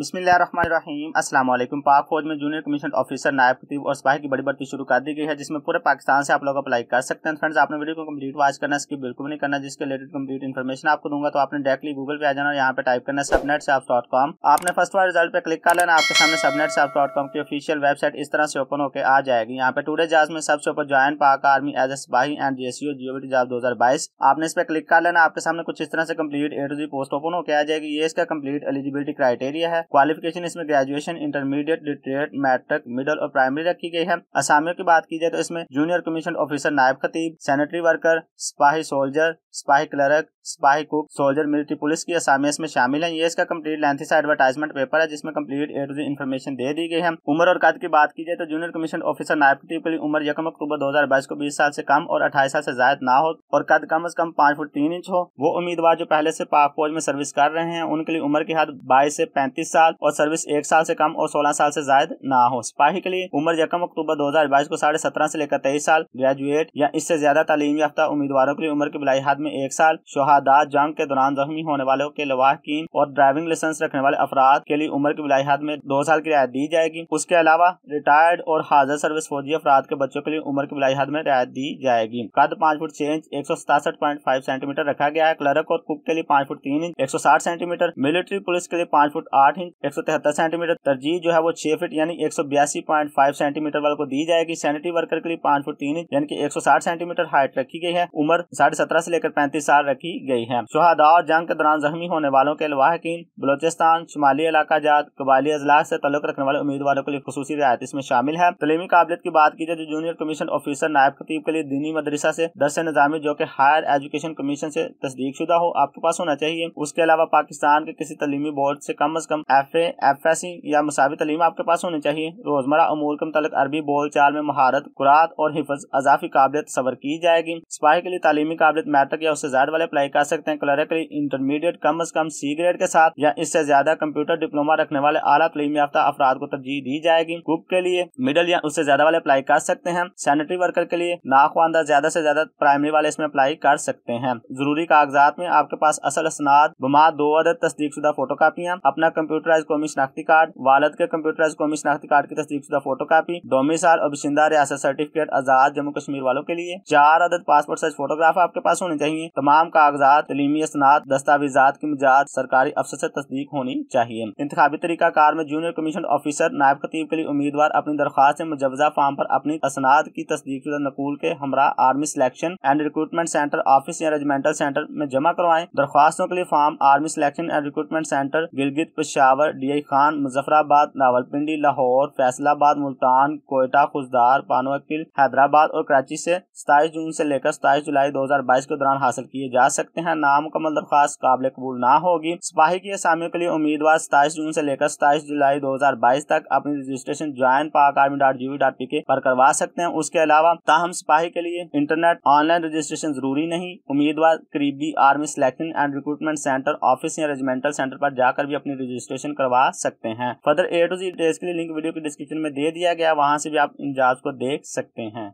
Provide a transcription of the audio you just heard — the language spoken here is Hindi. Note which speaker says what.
Speaker 1: बसमीम अस्सलाम वालेकुम पाक फौज में जूनियर कमीशन ऑफिसर नायब खतीब और सिपाही की बड़ी भर्ती शुरू कर दी गई है जिसमें पूरे पाकिस्तान से आप लोग अप्लाई कर सकते हैं फ्रेंड्स आपने वीडियो को कंप्लीट वॉच करना इसकी बिल्कुल नहीं करना जिसके रिलेटेड कंप्लीट इन्फॉर्मेशन आपको दूंगा तो आपने डायरेक्टली गूगल पे आ जाना और यहाँ पे टाइप करना सबनेट से डॉट कॉम आपने फर्स्ट बार रिजल्ट पर क्लिक कर लेना आपके सामने सबनेट से डॉट कॉम की ऑफिशियल वेबसाइट इस तरह से ओपन होकर आ जाएगी यहाँ पे टूडे जहाज में सबसे ऊपर join Pak army as a सिपाही एंड जी एस जॉब दो हजार बाईस आपने इस पर क्लिक कर लेना आपके सामने कुछ इस तरह से complete A to Z post open होकर आ जाएगी ये इसका कंप्लीट एलिजिबिलिटी क्राइटेरिया है है क्वालिफिकेशन इसमें graduation intermediate literate matric middle और प्राइमरी रखी गई है असामियों की बात की जाए तो इसमें जूनियर कमीशन ऑफिसर नायब खतीब सैनिटरी वर्कर सिपाही सोल्जर सिपाही क्लर्क सिपाही कुक सोल्जर मिलिट्री पुलिस की असामिया इसमें शामिल है ये इसका कम्प्लीट लेंथी सा एडवर्टाइजमेंट पेपर है जिसमें कम्प्लीट ए टू इन्फॉर्मेशन दे दी गई है उम्र और कद की बात की जाए तो जूनियर कमीशन ऑफिसर नायब खतीब की उम्र यकम अक्टूबर दो को बीस साल से कम और अट्ठाईस साल से ज्यादा ना हो और कद कम अज कम पांच फुट तीन इंच हो वो उम्मीदवार जो पहले से पाक फौज में सर्विस कर रहे हैं उनके लिए उम्र की हद बाईस से पैंतीस साल और सर्विस एक साल से कम और सोलह साल से ज्यादा ना हो सिपाही के लिए उम्र यकम अक्टूबर दो हजार बाईस को साढ़े सत्रह से लेकर तेईस साल ग्रेजुएट या इससे ज्यादा तालीम याफ्ता उम्मीदवारों के लिए उम्र के बिलाई हाथ में एक साल शोहादा जंग के दौरान जख्मी होने वालों के लवाहकिन और ड्राइविंग लाइसेंस रखने वाले अफराद के लिए उम्र की बिलाई हाथ में दो साल की रियायत दी जाएगी उसके अलावा रिटायर्ड और हाजिर सर्विस फौजी अफराद के बच्चों के लिए उम्र की बिलाई हाथ में रियायत दी जाएगी कद पाँच फुट छह इंच एक सेंटीमीटर रखा गया है क्लर्क और कुक के लिए पाँच फुट तीन इंच एक सेंटीमीटर मिलिट्री पुलिस के लिए पाँच फुट आठ फीट एक सेंटीमीटर तरजीह जो है वो छह फीट यानी एक सेंटीमीटर वाले को दी जाएगी सैनिटरी वर्कर के लिए पांच फुट तीन इंच यानी कि 160 सेंटीमीटर हाइट रखी गई है उम्र साढ़े सत्रह से लेकर पैंतीस साल रखी गई है शहादा और जंग के दौरान जख्मी होने वालों के लवाहकिन बलोचिस्तान शुमाली इलाका जात कबाली अजलास से तल्लुक रखने वाले उम्मीदवारों के लिए खसूसी रियायत इसमें शामिल है तलीमी काबिलियत की बात की जाए तो जूनियर कमीशन ऑफिसर नायब खतीब के लिए दीनी मदरसा से दस निजामी जो कि हायर एजुकेशन कमीशन से तस्दीक शुदा हो आपके पास होना चाहिए उसके अलावा पाकिस्तान के किसी तलीमी बोर्ड से कम अज कम एफ्रेसी या मसावी तलीम आपके पास होनी चाहिए रोजमर्रा अमूर के मतलब अरबी बोल चाल में महारत कुरात और हिफज अजाफी काबिलियत सवर की जाएगी सिपाही के लिए तालीमी काबिलियत मैट्रिक या उससे ज्यादा वाले अप्लाई कर सकते हैं क्लर्क के लिए इंटरमीडिएट कम अज कम सी ग्रेड के साथ या इससे ज्यादा कंप्यूटर डिप्लोमा रखने वाले आला तलीम याफ्ता अफराद को तरजीह दी जाएगी कुक के लिए मिडल या उससे ज्यादा वाले अप्लाई कर सकते हैं सैनिटरी वर्कर के लिए नाखवानदा ज्यादा से ज्यादा प्राइमरी वाले इसमें अप्लाई कर सकते हैं जरूरी कागजात में आपके पास असल असनाद बमा दो अदद तस्दीक शुदा फोटो कापियाँ अपना कंप्यूटर कंप्यूटराइज कौमी शनाख्ती कार्ड वालद के कंप्यूटराइज कौमी शनाख्ती कार्ड की तस्दीक शुदा फोटो कापी डोमिसाइल और बशिंदा रियासत सर्टिफिकेट आजाद जम्मू कश्मीर वालों के लिए चार अदद पासपोर्ट साइज फोटोग्राफ आपके पास होने चाहिए तमाम कागजात तलीमी असनाद दस्तावेजात की मजाद सरकारी अफसर से तस्दीक होनी चाहिए तरीका तरीकाकार में जूनियर कमीशन ऑफिसर नायब खतीब के लिए उम्मीदवार अपनी दरख्वास्त से मुजवजा फार्म पर अपनी असनाद की तस्दीक शुदा नकूल के हमरा army selection and recruitment centre office या रेजिमेंटल सेंटर में जमा करवाएं दरख्वास्तों के लिए form army selection and recruitment centre Gilgit पेशा पिशावर डी खान मुजफ्फराबाद रावलपिंडी लाहौर फैसलाबाद मुल्तान कोयटा खुशदार पानवकिल हैदराबाद और कराची से सताईस जून से लेकर सताईस जुलाई 2022 के दौरान हासिल किए जा सकते हैं नामुकमल मतलब दरख्वास्त काबिल कबूल न होगी सिपाही की असामियों के लिए उम्मीदवार सताईस जून से लेकर सताईस जुलाई 2022 तक अपनी registration join Pak army dot G dot P K पर करवा सकते हैं उसके अलावा ताहम सिपाही के लिए इंटरनेट ऑनलाइन रजिस्ट्रेशन जरूरी नहीं उम्मीदवार करीबी army selection and recruitment centre office या रेजिमेंटल सेंटर पर जाकर भी अपनी रजिस्ट्रेशन रजिस्ट्रेशन करवा सकते हैं further A to Z days के लिए लिंक वीडियो के डिस्क्रिप्शन में दे दिया गया वहां से भी आप इन जॉब्स को देख सकते हैं